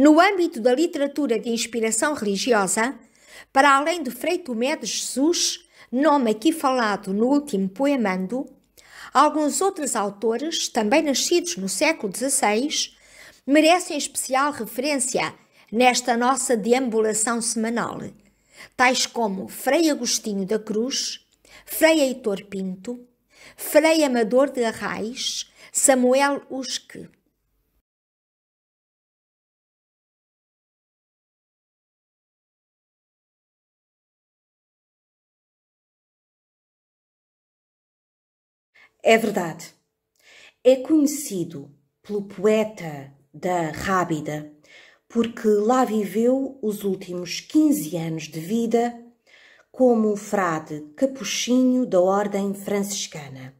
No âmbito da literatura de inspiração religiosa, para além de Frei Tomé de Jesus, nome aqui falado no último poemando, alguns outros autores, também nascidos no século XVI, merecem especial referência nesta nossa deambulação semanal, tais como Frei Agostinho da Cruz, Frei Heitor Pinto, Frei Amador de Arrais, Samuel Usque. É verdade. É conhecido pelo poeta da Rábida, porque lá viveu os últimos 15 anos de vida como frade capuchinho da Ordem Franciscana.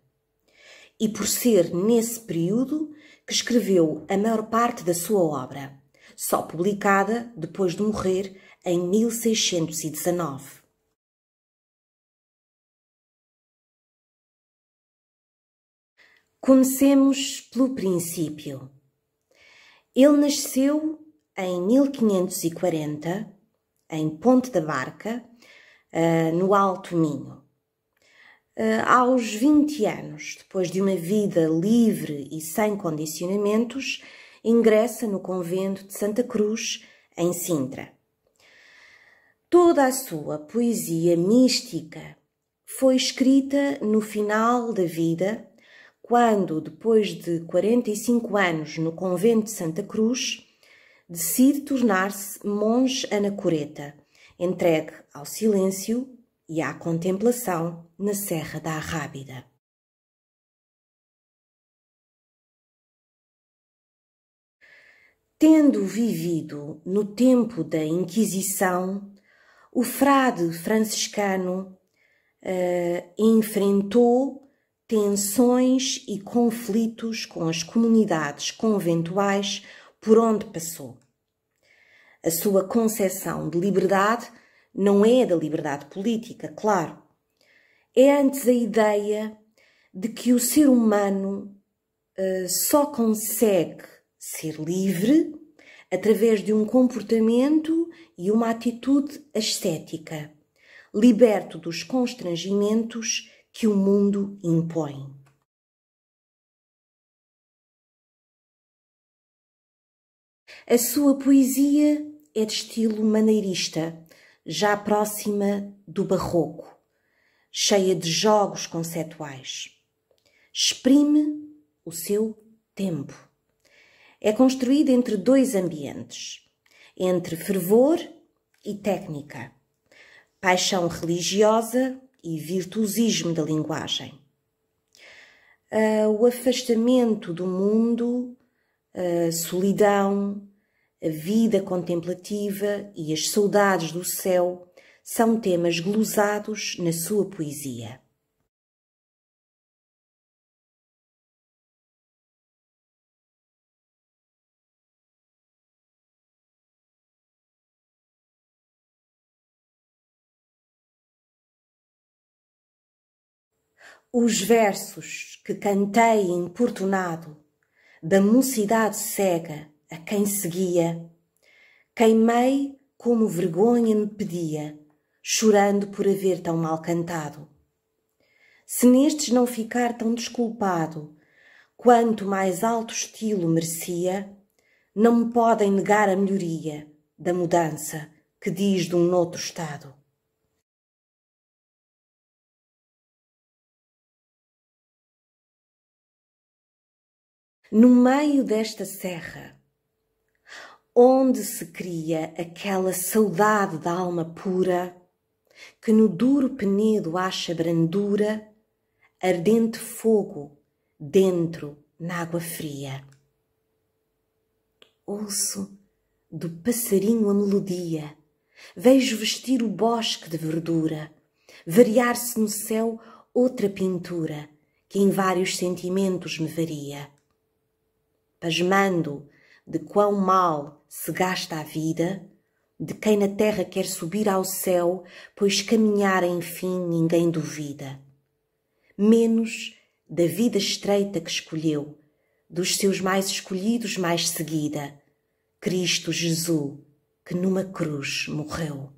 E por ser nesse período que escreveu a maior parte da sua obra, só publicada depois de morrer em 1619. Comecemos pelo princípio. Ele nasceu em 1540, em Ponte da Barca, eh, no Alto Minho. Eh, aos 20 anos, depois de uma vida livre e sem condicionamentos, ingressa no convento de Santa Cruz, em Sintra. Toda a sua poesia mística foi escrita no final da vida quando, depois de 45 anos no convento de Santa Cruz, decide tornar-se monge anacoreta, entregue ao silêncio e à contemplação na Serra da Arrábida. Tendo vivido no tempo da Inquisição, o frade franciscano uh, enfrentou tensões e conflitos com as comunidades conventuais por onde passou. A sua concepção de liberdade não é da liberdade política, claro. É antes a ideia de que o ser humano uh, só consegue ser livre através de um comportamento e uma atitude ascética, liberto dos constrangimentos que o mundo impõe. A sua poesia é de estilo maneirista, já próxima do barroco, cheia de jogos conceituais. Exprime o seu tempo. É construída entre dois ambientes, entre fervor e técnica, paixão religiosa e virtuosismo da linguagem. Uh, o afastamento do mundo, a solidão, a vida contemplativa e as saudades do céu são temas glosados na sua poesia. Os versos que cantei importunado, da mocidade cega a quem seguia, queimei como vergonha me pedia, chorando por haver tão mal cantado. Se nestes não ficar tão desculpado, quanto mais alto estilo merecia, não me podem negar a melhoria da mudança que diz de um outro estado. no meio desta serra, onde se cria aquela saudade da alma pura, que no duro penedo acha brandura, ardente fogo dentro na água fria. Ouço do passarinho a melodia, vejo vestir o bosque de verdura, variar-se no céu outra pintura que em vários sentimentos me varia pasmando de quão mal se gasta a vida, de quem na terra quer subir ao céu, pois caminhar enfim ninguém duvida. Menos da vida estreita que escolheu, dos seus mais escolhidos mais seguida, Cristo Jesus, que numa cruz morreu.